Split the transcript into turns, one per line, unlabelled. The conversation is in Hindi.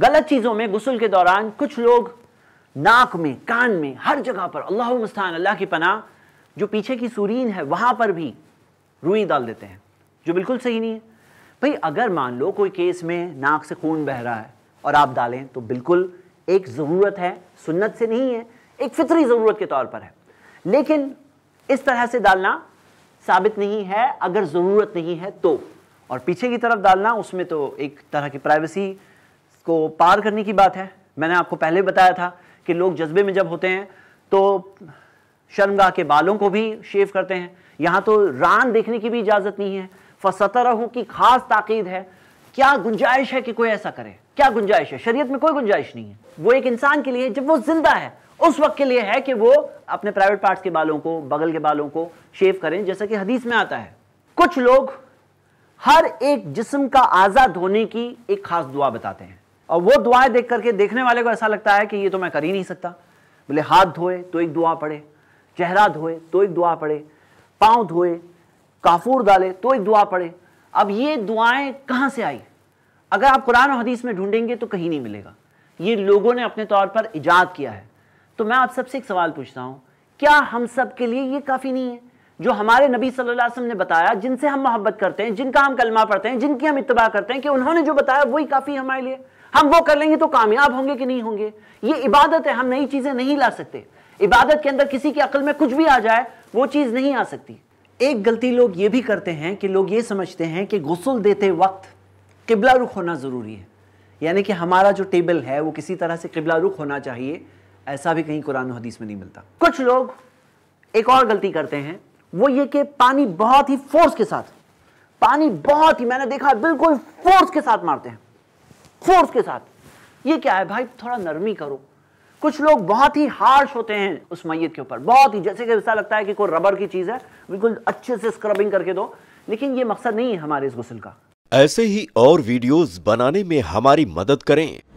गलत चीज़ों में गसल के दौरान कुछ लोग नाक में कान में हर जगह पर अल्लाह मस्तान अल्लाह की पना जो पीछे की सूरीन है वहाँ पर भी रुई डाल देते हैं जो बिल्कुल सही नहीं है भाई अगर मान लो कोई केस में नाक से खून बह रहा है और आप डालें तो बिल्कुल एक ज़रूरत है सुन्नत से नहीं है एक फितरी ज़रूरत के तौर पर है लेकिन इस तरह से डालना साबित नहीं है अगर ज़रूरत नहीं है तो और पीछे की तरफ डालना उसमें तो एक तरह की प्राइवेसी को पार करने की बात है मैंने आपको पहले बताया था कि लोग जज्बे में जब होते हैं तो शर्मगा के बालों को भी शेव करते हैं यहाँ तो रान देखने की भी इजाज़त नहीं है फसतरहू की खास ताकीद है क्या गुंजाइश है कि कोई ऐसा करे क्या गुंजाइश है शरीयत में कोई गुंजाइश नहीं है वो एक इंसान के लिए जब वो जिंदा है उस वक्त के लिए है कि वो अपने प्राइवेट पार्ट्स के बालों को बगल के बालों को शेव करें जैसा कि हदीस में आता है कुछ लोग हर एक जिस्म का आज़ा धोने की एक खास दुआ बताते हैं और वो दुआएं देख करके देखने वाले को ऐसा लगता है कि ये तो मैं कर ही नहीं सकता बोले हाथ धोए तो एक दुआ पढ़े चेहरा धोए तो एक दुआ पढ़े पाँव धोए काफूर डाले तो एक दुआ पढ़े अब ये दुआएं कहाँ से आई अगर आप कुरान और हदीस में ढूंढेंगे तो कहीं नहीं मिलेगा ये लोगों ने अपने तौर पर ईजाद किया है तो मैं आप सबसे एक सवाल पूछता हूँ क्या हम सब के लिए ये काफ़ी नहीं है जो हमारे नबी सल्लल्लाहु अलैहि वसल्लम ने बताया जिनसे हम मोहब्बत करते हैं जिनका हम कलमा पढ़ते हैं जिनकी हम इतबा करते हैं कि उन्होंने जो बताया वही काफ़ी हमारे लिए हम वो कर लेंगे तो कामयाब होंगे कि नहीं होंगे ये इबादत है हम नई चीज़ें नहीं ला सकते इबादत के अंदर किसी की अकल में कुछ भी आ जाए वो चीज़ नहीं आ सकती एक गलती लोग ये भी करते हैं कि लोग ये समझते हैं कि गसल देते वक्त किबला रुख होना ज़रूरी है यानी कि हमारा जो टेबल है वो किसी तरह से किबला रुख होना चाहिए ऐसा भी कहीं कुरान हदीस में नहीं मिलता कुछ लोग एक और गलती करते हैं वो ये कि पानी बहुत ही फोर्स के साथ पानी बहुत ही मैंने देखा बिल्कुल फोर्स के साथ मारते हैं फोर्स के साथ ये क्या है भाई थोड़ा नरमी करो कुछ लोग बहुत ही हार्श होते हैं उस मैयत के ऊपर बहुत ही जैसे कि ऐसा लगता है कि कोई रबर की चीज़ है बिल्कुल अच्छे से स्क्रबिंग करके दो लेकिन ये मकसद नहीं है हमारे इस गुसल का ऐसे ही और वीडियोस बनाने में हमारी मदद करें